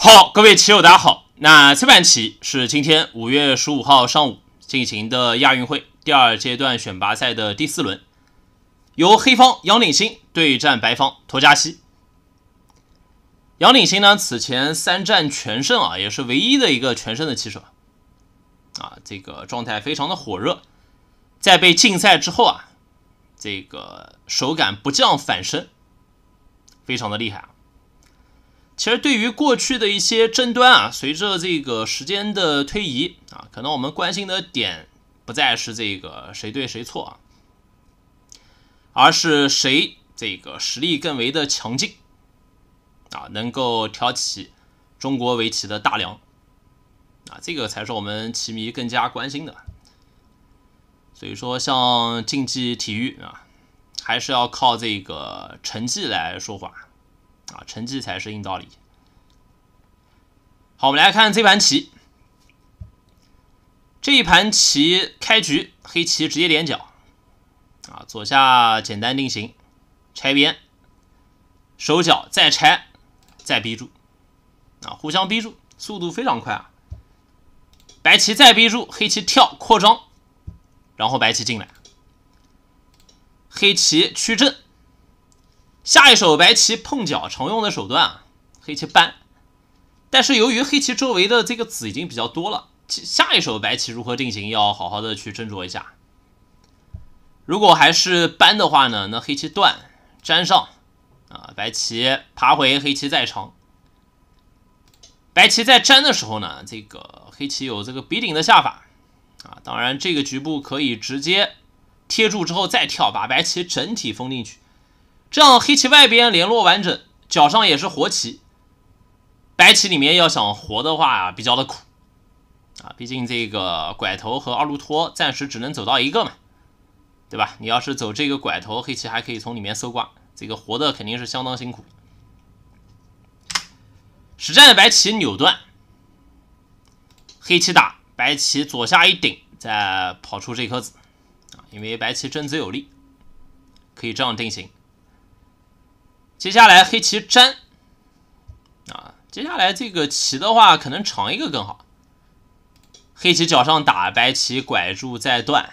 好，各位棋友，大家好。那这盘棋是今天五月十五号上午进行的亚运会第二阶段选拔赛的第四轮，由黑方杨领星对战白方托加西。杨领星呢，此前三战全胜啊，也是唯一的一个全胜的棋手啊，这个状态非常的火热。在被禁赛之后啊，这个手感不降反升，非常的厉害啊。其实，对于过去的一些争端啊，随着这个时间的推移啊，可能我们关心的点不再是这个谁对谁错啊，而是谁这个实力更为的强劲啊，能够挑起中国围棋的大梁啊，这个才是我们棋迷更加关心的。所以说，像竞技体育啊，还是要靠这个成绩来说话。啊，成绩才是硬道理。好，我们来看这盘棋。这一盘棋开局黑棋直接点角，啊，左下简单定型，拆边，手脚再拆，再逼住，啊，互相逼住，速度非常快啊。白棋再逼住，黑棋跳扩张，然后白棋进来，黑棋去正。下一手白棋碰角常用的手段，啊，黑棋扳。但是由于黑棋周围的这个子已经比较多了，下一手白棋如何定型，要好好的去斟酌一下。如果还是扳的话呢，那黑棋断粘上，啊，白棋爬回，黑棋再长。白棋在粘的时候呢，这个黑棋有这个鼻顶的下法，啊，当然这个局部可以直接贴住之后再跳，把白棋整体封进去。这样黑棋外边联络完整，脚上也是活棋。白棋里面要想活的话，比较的苦啊！毕竟这个拐头和二路托暂时只能走到一个嘛，对吧？你要是走这个拐头，黑棋还可以从里面搜刮，这个活的肯定是相当辛苦。实战的白棋扭断，黑棋打白棋左下一顶，再跑出这颗子啊！因为白棋正子有力，可以这样定型。接下来黑棋粘，啊，接下来这个棋的话，可能长一个更好。黑棋脚上打，白棋拐住再断，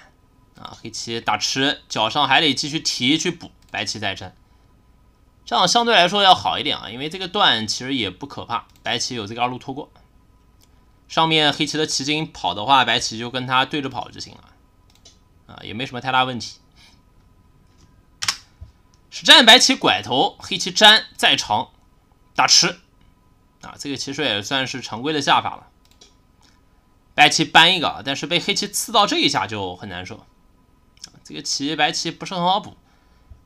啊，黑棋打吃，脚上还得继续提去补，白棋再粘，这样相对来说要好一点啊，因为这个断其实也不可怕，白棋有这个二路拖过，上面黑棋的棋筋跑的话，白棋就跟他对着跑就行了，啊，也没什么太大问题。实战白棋拐头，黑棋粘再长打吃啊，这个其实也算是常规的下法了。白棋扳一个，但是被黑棋刺到这一下就很难受。这个棋白棋不是很好补，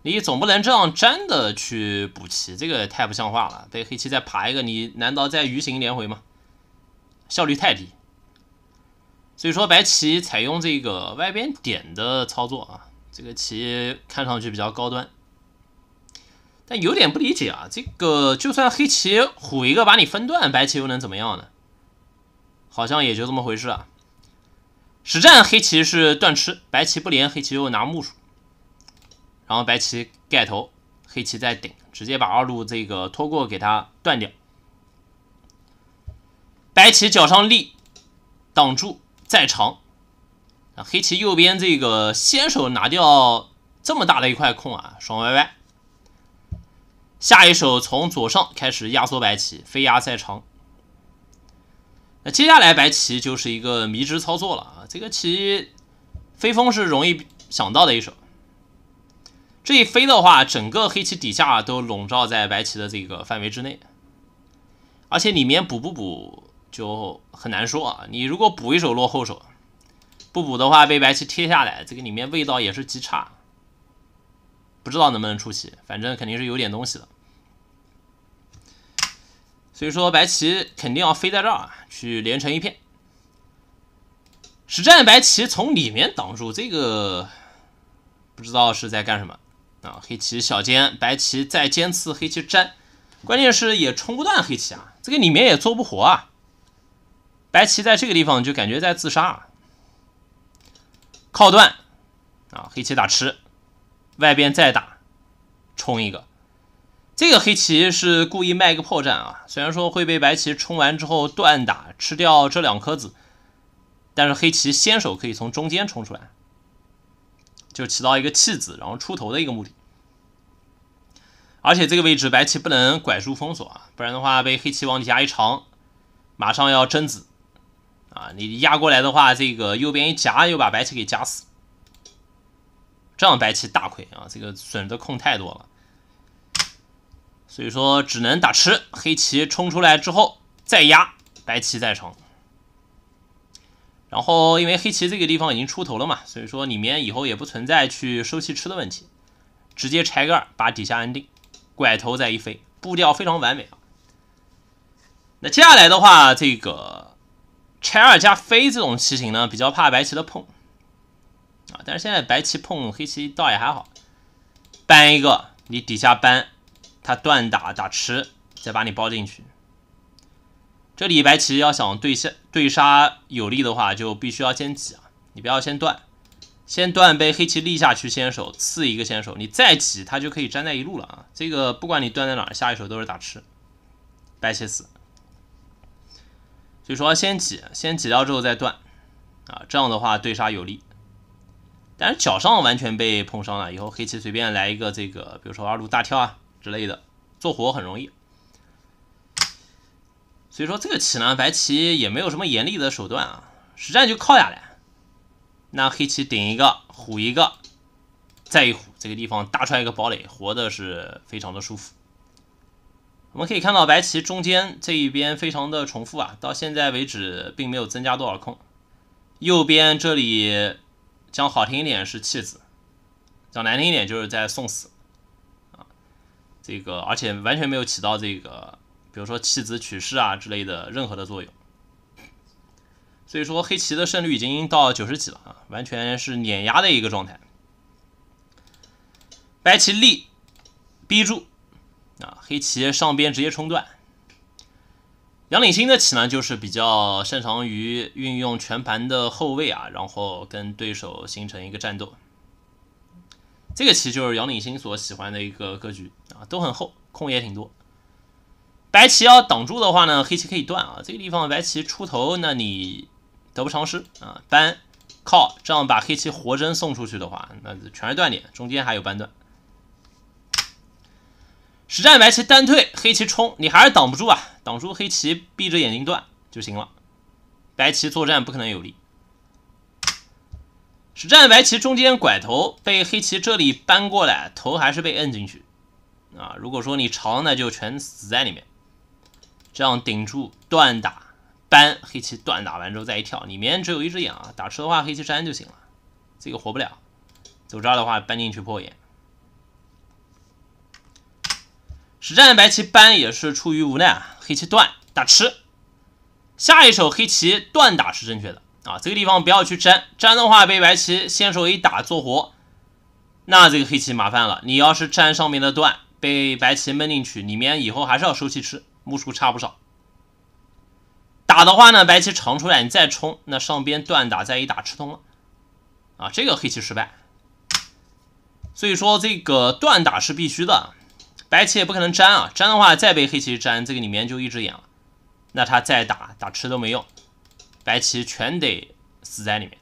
你总不能这样粘的去补棋，这个太不像话了。被黑棋再爬一个，你难道再鱼形连回吗？效率太低。所以说，白棋采用这个外边点的操作啊，这个棋看上去比较高端。但有点不理解啊，这个就算黑棋虎一个把你分段，白棋又能怎么样呢？好像也就这么回事啊。实战黑棋是断吃，白棋不连，黑棋又拿木薯，然后白棋盖头，黑棋再顶，直接把二路这个拖过给他断掉。白棋脚上立挡住再长，啊，黑棋右边这个先手拿掉这么大的一块空啊，爽歪歪。下一手从左上开始压缩白棋，飞压在长。那接下来白棋就是一个迷之操作了啊！这个棋飞风是容易想到的一手。这一飞的话，整个黑棋底下都笼罩在白棋的这个范围之内，而且里面补不补就很难说啊！你如果补一手落后手，不补的话被白棋贴下来，这个里面味道也是极差。不知道能不能出棋，反正肯定是有点东西的。所以说白棋肯定要飞在这儿啊，去连成一片。实战白棋从里面挡住这个，不知道是在干什么啊？黑棋小尖，白棋再尖刺，黑棋粘，关键是也冲不断黑棋啊，这个里面也做不活啊。白棋在这个地方就感觉在自杀，靠断啊，黑棋打吃。外边再打冲一个，这个黑棋是故意卖一个破绽啊。虽然说会被白棋冲完之后断打吃掉这两颗子，但是黑棋先手可以从中间冲出来，就起到一个弃子然后出头的一个目的。而且这个位置白棋不能拐出封锁啊，不然的话被黑棋往底下一长，马上要争子啊。你压过来的话，这个右边一夹又把白棋给夹死。这样白棋大亏啊！这个损的空太多了，所以说只能打吃。黑棋冲出来之后再压白棋再成。然后因为黑棋这个地方已经出头了嘛，所以说里面以后也不存在去收气吃的问题，直接拆二把底下安定，拐头再一飞，步调非常完美啊。那接下来的话，这个拆二加飞这种棋型呢，比较怕白棋的碰。啊，但是现在白棋碰黑棋倒也还好，搬一个你底下搬，他断打打吃，再把你包进去。这里白棋要想对下对杀有利的话，就必须要先挤啊，你不要先断，先断被黑棋立下去先手，刺一个先手，你再挤他就可以粘在一路了啊。这个不管你断在哪，下一手都是打吃，白棋死。所以说先挤，先挤掉之后再断，啊，这样的话对杀有利。但是脚上完全被碰伤了以后，黑棋随便来一个这个，比如说二路大跳啊之类的，做活很容易。所以说这个棋呢，白棋也没有什么严厉的手段啊，实战就靠下来。那黑棋顶一个虎一个，再一虎，这个地方搭出来一个堡垒，活的是非常的舒服。我们可以看到白棋中间这一边非常的重复啊，到现在为止并没有增加多少空。右边这里。讲好听一点是弃子，讲难听一点就是在送死，啊，这个而且完全没有起到这个，比如说弃子取势啊之类的任何的作用，所以说黑棋的胜率已经到九十几了啊，完全是碾压的一个状态。白棋立逼住，啊，黑棋上边直接冲断。杨领新的棋呢，就是比较擅长于运用全盘的后卫啊，然后跟对手形成一个战斗。这个棋就是杨领新所喜欢的一个格局啊，都很厚，空也挺多。白棋要挡住的话呢，黑棋可以断啊。这个地方白棋出头，那你得不偿失啊。搬靠，这样把黑棋活针送出去的话，那全是断点，中间还有半断。实战白棋单退，黑棋冲，你还是挡不住啊！挡住黑棋，闭着眼睛断就行了。白棋作战不可能有利。实战白棋中间拐头，被黑棋这里扳过来，头还是被摁进去。啊，如果说你长，那就全死在里面。这样顶住断打，扳黑棋断打完之后再一跳，里面只有一只眼啊！打吃的话，黑棋粘就行了，这个活不了。走儿的话，搬进去破眼。实战白棋扳也是出于无奈啊，黑棋断打吃，下一手黑棋断打是正确的啊，这个地方不要去粘，粘的话被白棋先手一打做活，那这个黑棋麻烦了。你要是粘上面的断，被白棋闷进去里面以后还是要收气吃，目数差不少。打的话呢，白棋长出来你再冲，那上边断打再一打吃通了啊，这个黑棋失败。所以说这个断打是必须的。白棋也不可能粘啊，粘的话再被黑棋粘，这个里面就一只眼了。那他再打打吃都没用，白棋全得死在里面。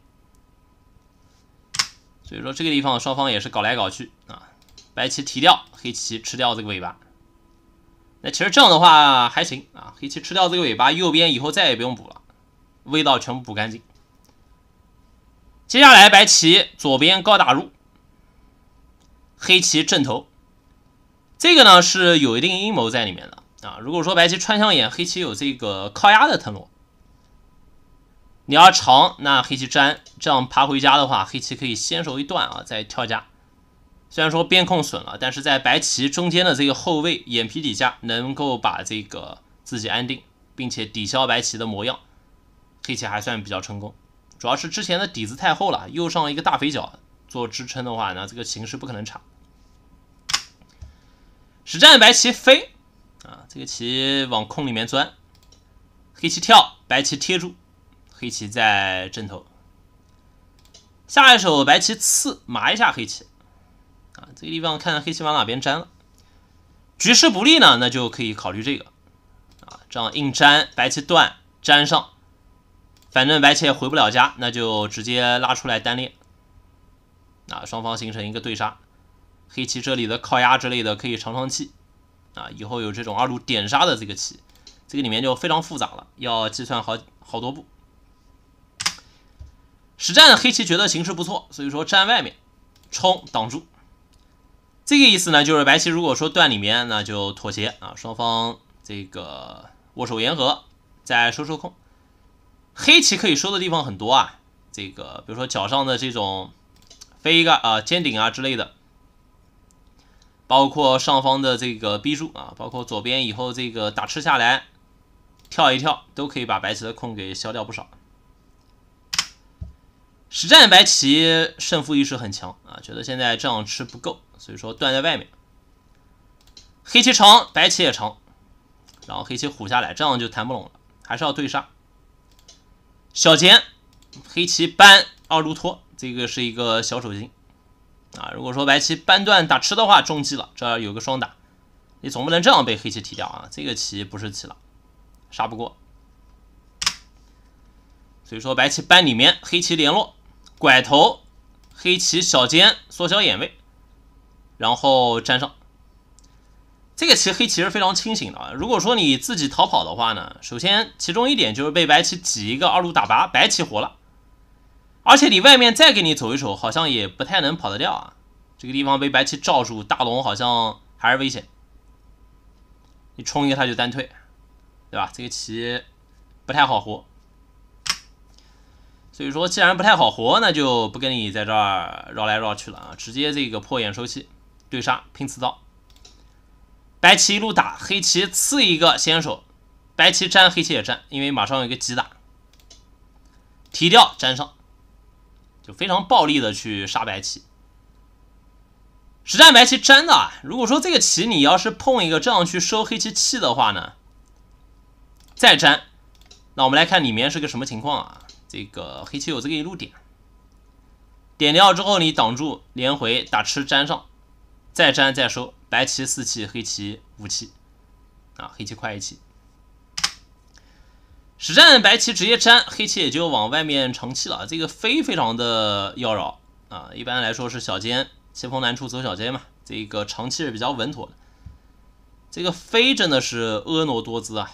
所以说这个地方双方也是搞来搞去啊，白棋提掉，黑棋吃掉这个尾巴。那其实这样的话还行啊，黑棋吃掉这个尾巴，右边以后再也不用补了，味道全部补干净。接下来白棋左边高打入，黑棋正头。这个呢是有一定阴谋在里面的啊。如果说白棋穿象眼，黑棋有这个靠压的藤萝，你要长，那黑棋粘，这样爬回家的话，黑棋可以先手一断啊，再跳家。虽然说边控损了，但是在白棋中间的这个后位眼皮底下，能够把这个自己安定，并且抵消白棋的模样，黑棋还算比较成功。主要是之前的底子太厚了，又上一个大肥角做支撑的话，那这个形势不可能差。实战白棋飞，啊，这个棋往空里面钻，黑棋跳，白棋贴住，黑棋在正头。下一手白棋刺，麻一下黑棋，啊，这个地方看黑棋往哪边粘了，局势不利呢，那就可以考虑这个，啊，这样硬粘，白棋断粘上，反正白棋也回不了家，那就直接拉出来单列，啊，双方形成一个对杀。黑棋这里的靠压之类的可以长长气，啊，以后有这种二路点杀的这个棋，这个里面就非常复杂了，要计算好好多步。实战黑棋觉得形势不错，所以说站外面冲挡住。这个意思呢，就是白棋如果说断里面，那就妥协啊，双方这个握手言和，再收收空。黑棋可以收的地方很多啊，这个比如说脚上的这种飞一个啊尖顶啊之类的。包括上方的这个 B 柱啊，包括左边以后这个打吃下来跳一跳，都可以把白棋的空给消掉不少。实战白棋胜负意识很强啊，觉得现在这样吃不够，所以说断在外面。黑棋长，白棋也长，然后黑棋虎下来，这样就谈不拢了，还是要对杀。小尖，黑棋扳二路托，这个是一个小手筋。啊，如果说白棋扳断打吃的话，中计了。这有个双打，你总不能这样被黑棋提掉啊！这个棋不是棋了，杀不过。所以说白棋扳里面，黑棋联络拐头，黑棋小尖缩小眼位，然后粘上。这个棋黑棋是非常清醒的。啊。如果说你自己逃跑的话呢，首先其中一点就是被白棋挤一个二路打拔，白棋活了。而且你外面再给你走一手，好像也不太能跑得掉啊。这个地方被白棋罩住，大龙好像还是危险。你冲一个他就单退，对吧？这个棋不太好活。所以说，既然不太好活，那就不跟你在这儿绕来绕去了啊，直接这个破眼收气，对杀拼刺刀。白棋一路打，黑棋刺一个先手，白棋粘，黑棋也粘，因为马上有一个急打，提掉粘上。就非常暴力的去杀白棋，实战白棋粘的。如果说这个棋你要是碰一个这样去收黑棋气的话呢，再粘。那我们来看里面是个什么情况啊？这个黑棋有这个一路点，点掉之后你挡住连回打吃粘上，再粘再收。白棋四气，黑棋五气，啊，黑棋快一气。实战白棋直接粘，黑棋也就往外面成气了。这个飞非常的妖娆啊，一般来说是小尖，棋逢难处走小尖嘛，这个成气是比较稳妥的。这个飞真的是婀娜多姿啊。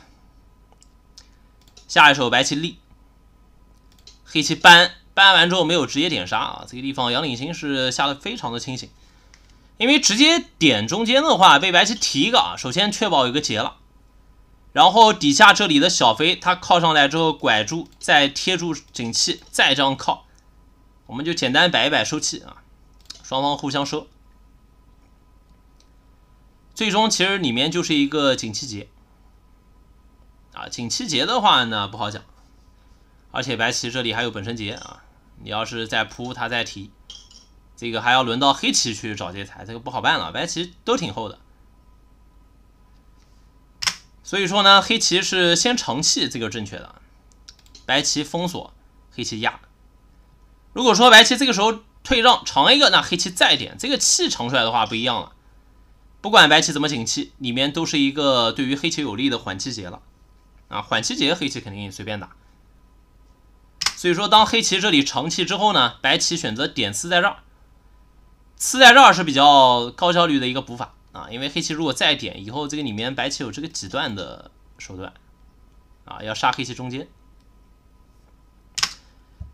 下一手白棋立，黑棋搬，搬完之后没有直接点杀啊，这个地方杨领星是下的非常的清醒，因为直接点中间的话被白棋提一个，啊，首先确保有个劫了。然后底下这里的小飞，它靠上来之后拐住，再贴住景气，再这样靠，我们就简单摆一摆收气啊，双方互相收。最终其实里面就是一个景气劫，啊，景气劫的话呢不好讲，而且白棋这里还有本身劫啊，你要是再扑它再提，这个还要轮到黑棋去找劫财，这个不好办了，白棋都挺厚的。所以说呢，黑棋是先长气，这个正确的。白棋封锁，黑棋压。如果说白棋这个时候退让长一个，那黑棋再点，这个气长出来的话不一样了。不管白棋怎么景气，里面都是一个对于黑棋有利的缓气劫了。啊，缓气劫黑棋肯定随便打。所以说，当黑棋这里长气之后呢，白棋选择点刺在这儿，刺在这儿是比较高效率的一个补法。啊，因为黑棋如果再点，以后这个里面白棋有这个挤断的手段，啊，要杀黑棋中间。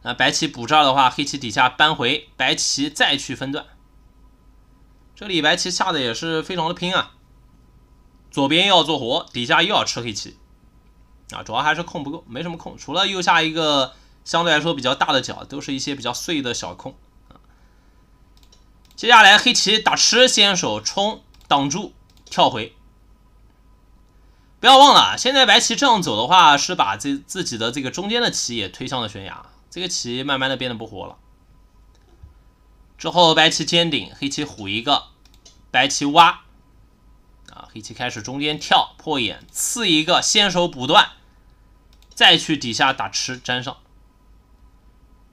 那白棋补这儿的话，黑棋底下扳回，白棋再去分段。这里白棋下的也是非常的拼啊，左边要做活，底下又要吃黑棋，啊，主要还是空不够，没什么空，除了右下一个相对来说比较大的角，都是一些比较碎的小空。接下来黑棋打吃，先手冲。挡住，跳回。不要忘了，现在白棋这样走的话，是把这自己的这个中间的棋也推向了悬崖，这个棋慢慢的变得不活了。之后白棋尖顶，黑棋虎一个，白棋挖，啊，黑棋开始中间跳破眼，刺一个，先手补断，再去底下打吃粘上。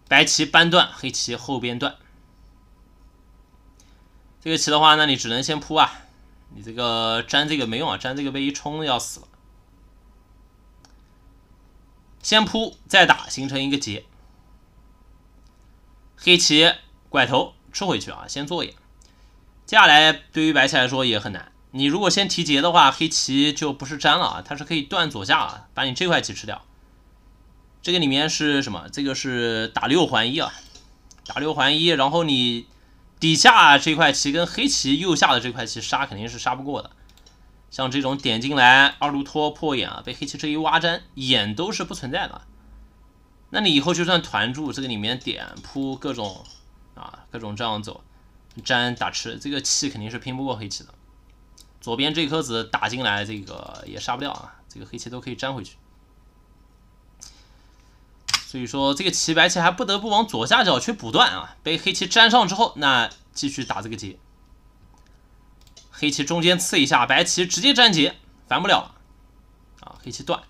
白棋扳断，黑棋后边断。这个棋的话，那你只能先扑啊。你这个粘这个没用啊，粘这个被一冲要死了。先扑再打，形成一个劫。黑棋拐头吃回去啊，先做眼。接下来对于白棋来说也很难，你如果先提劫的话，黑棋就不是粘了啊，它是可以断左下，啊，把你这块棋吃掉。这个里面是什么？这个是打六还一啊，打六还一，然后你。底下这块棋跟黑棋右下的这块棋杀肯定是杀不过的，像这种点进来二路拖破眼啊，被黑棋这一挖粘眼都是不存在的。那你以后就算团住这个里面点铺各种啊各种这样走粘打吃，这个气肯定是拼不过黑棋的。左边这颗子打进来这个也杀不掉啊，这个黑棋都可以粘回去。所以说，这个棋白棋还不得不往左下角去补断啊，被黑棋粘上之后，那继续打这个劫。黑棋中间刺一下，白棋直接粘劫，烦不了了啊！黑棋断，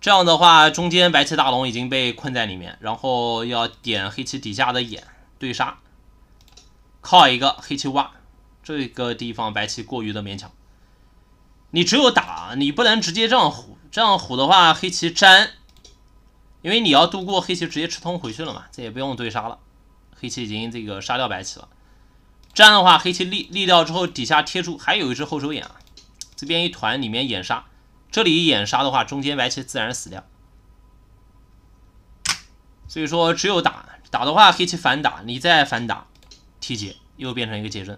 这样的话，中间白棋大龙已经被困在里面，然后要点黑棋底下的眼对杀，靠一个黑棋挖，这个地方白棋过于的勉强，你只有打，你不能直接这样虎，这样虎的话黑棋粘。因为你要度过黑棋，直接吃通回去了嘛，这也不用对杀了，黑棋已经这个杀掉白棋了。这样的话，黑棋立立掉之后，底下贴出还有一只后手眼啊，这边一团里面眼杀，这里眼杀的话，中间白棋自然死掉。所以说，只有打打的话，黑棋反打，你再反打，提劫又变成一个劫阵。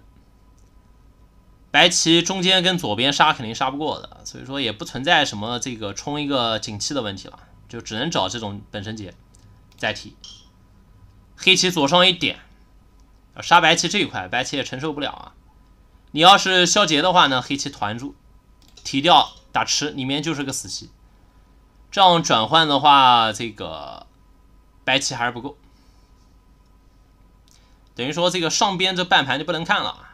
白棋中间跟左边杀肯定杀不过的，所以说也不存在什么这个冲一个景气的问题了。就只能找这种本神劫，再提黑棋左上一点，杀白棋这一块，白棋也承受不了啊。你要是消劫的话呢，黑棋团住，提掉打吃，里面就是个死棋。这样转换的话，这个白棋还是不够，等于说这个上边这半盘就不能看了，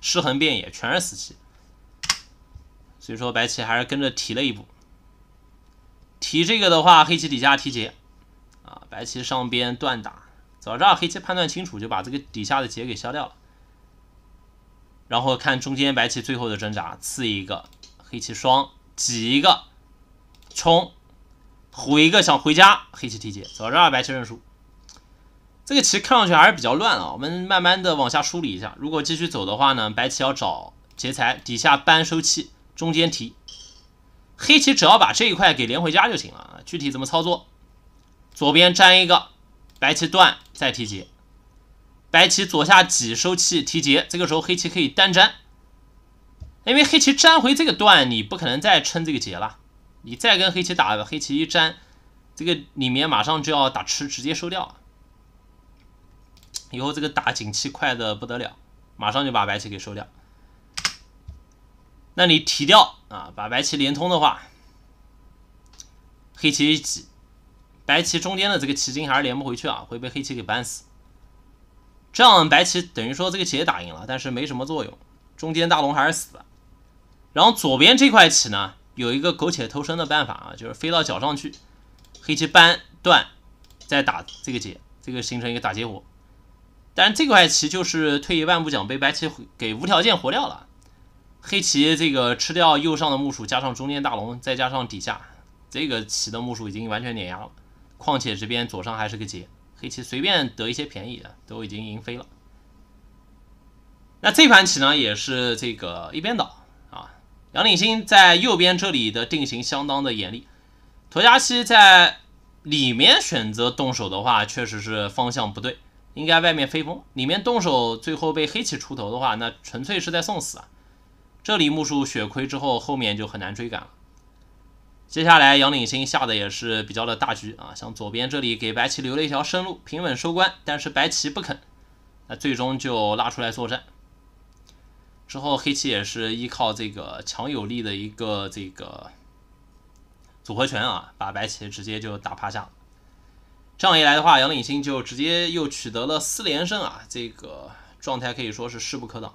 尸横遍野全是死棋。所以说白棋还是跟着提了一步。提这个的话，黑棋底下提劫，啊，白棋上边断打，早知道黑棋判断清楚，就把这个底下的劫给消掉了。然后看中间白棋最后的挣扎，刺一个，黑棋双挤一个，冲，虎一个想回家，黑棋提劫，早知道白棋认输。这个棋看上去还是比较乱啊，我们慢慢的往下梳理一下。如果继续走的话呢，白棋要找劫财，底下扳收气，中间提。黑棋只要把这一块给连回家就行了啊！具体怎么操作？左边粘一个，白棋断，再提劫。白棋左下挤收气提劫，这个时候黑棋可以单粘，因为黑棋粘回这个段，你不可能再撑这个劫了。你再跟黑棋打，黑棋一粘，这个里面马上就要打吃，直接收掉。以后这个打景气快的不得了，马上就把白棋给收掉。那你提掉啊，把白棋连通的话，黑棋一挤，白棋中间的这个棋筋还是连不回去啊，会被黑棋给扳死。这样白棋等于说这个劫打赢了，但是没什么作用，中间大龙还是死的。然后左边这块棋呢，有一个苟且偷生的办法啊，就是飞到角上去，黑棋扳断，再打这个劫，这个形成一个打劫活。但这块棋就是退一万步讲，被白棋给无条件活掉了。黑棋这个吃掉右上的木薯，加上中间大龙，再加上底下这个棋的木薯已经完全碾压了。况且这边左上还是个劫，黑棋随便得一些便宜啊，都已经赢飞了。那这盘棋呢，也是这个一边倒啊。杨鼎新在右边这里的定型相当的严厉，陀家西在里面选择动手的话，确实是方向不对，应该外面飞风，里面动手，最后被黑棋出头的话，那纯粹是在送死啊。这里木树血亏之后，后面就很难追赶了。接下来杨领新下的也是比较的大局啊，像左边这里给白棋留了一条生路，平稳收官。但是白棋不肯，那最终就拉出来作战。之后黑棋也是依靠这个强有力的一个这个组合拳啊，把白棋直接就打趴下了。这样一来的话，杨领新就直接又取得了四连胜啊，这个状态可以说是势不可挡。